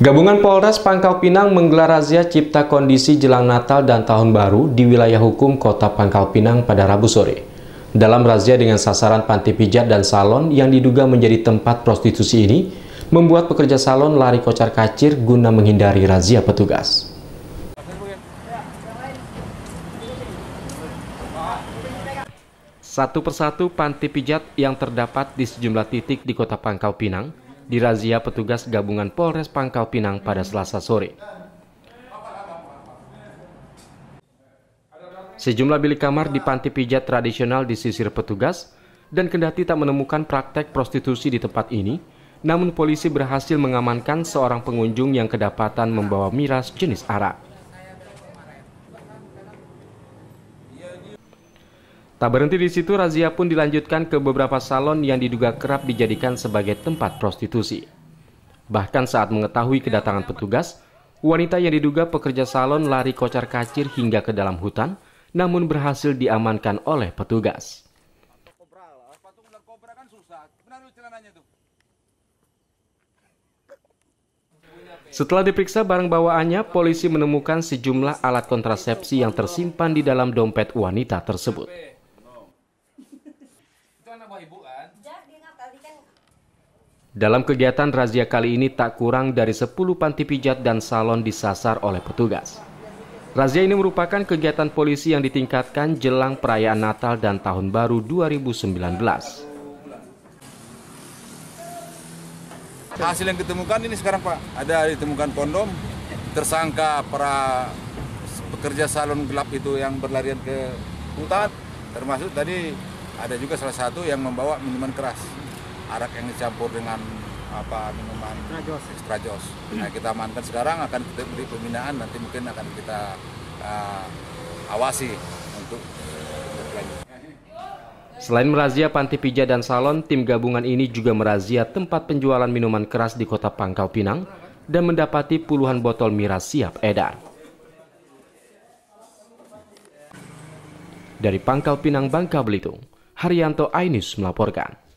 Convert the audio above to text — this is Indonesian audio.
Gabungan Polres Pangkal Pinang menggelar razia cipta kondisi jelang Natal dan Tahun Baru di wilayah hukum Kota Pangkal Pinang pada Rabu sore. Dalam razia dengan sasaran panti pijat dan salon yang diduga menjadi tempat prostitusi ini, membuat pekerja salon lari kocar kacir guna menghindari razia petugas. Satu persatu panti pijat yang terdapat di sejumlah titik di kota Pangkal Pinang dirazia petugas gabungan Polres Pangkal Pinang pada Selasa sore. Sejumlah bilik kamar di panti pijat tradisional disisir petugas dan kendati tak menemukan praktek prostitusi di tempat ini, namun polisi berhasil mengamankan seorang pengunjung yang kedapatan membawa miras jenis arak. Tak berhenti di situ, razia pun dilanjutkan ke beberapa salon yang diduga kerap dijadikan sebagai tempat prostitusi. Bahkan saat mengetahui kedatangan petugas, wanita yang diduga pekerja salon lari kocar-kacir hingga ke dalam hutan, namun berhasil diamankan oleh petugas. Setelah diperiksa barang bawaannya, polisi menemukan sejumlah alat kontrasepsi yang tersimpan di dalam dompet wanita tersebut. Kan- Dalam kegiatan razia kali ini tak kurang dari 10 panti pijat dan salon disasar oleh petugas. Razia ini merupakan kegiatan polisi yang ditingkatkan jelang perayaan Natal dan Tahun Baru 2019. Hasil yang ditemukan ini sekarang Pak, ada ditemukan kondom, tersangka para pekerja salon gelap itu yang berlarian ke hutan, termasuk tadi ada juga salah satu yang membawa minuman keras arak yang dicampur dengan apa minuman Strajos. Nah kita amankan sekarang akan kita beri pembinaan nanti mungkin akan kita uh, awasi untuk eh, Selain merazia panti pijat dan salon, tim gabungan ini juga merazia tempat penjualan minuman keras di kota Pangkal Pinang dan mendapati puluhan botol miras siap edar. Dari Pangkal Pinang, Bangka Belitung. Haryanto Ainis melaporkan.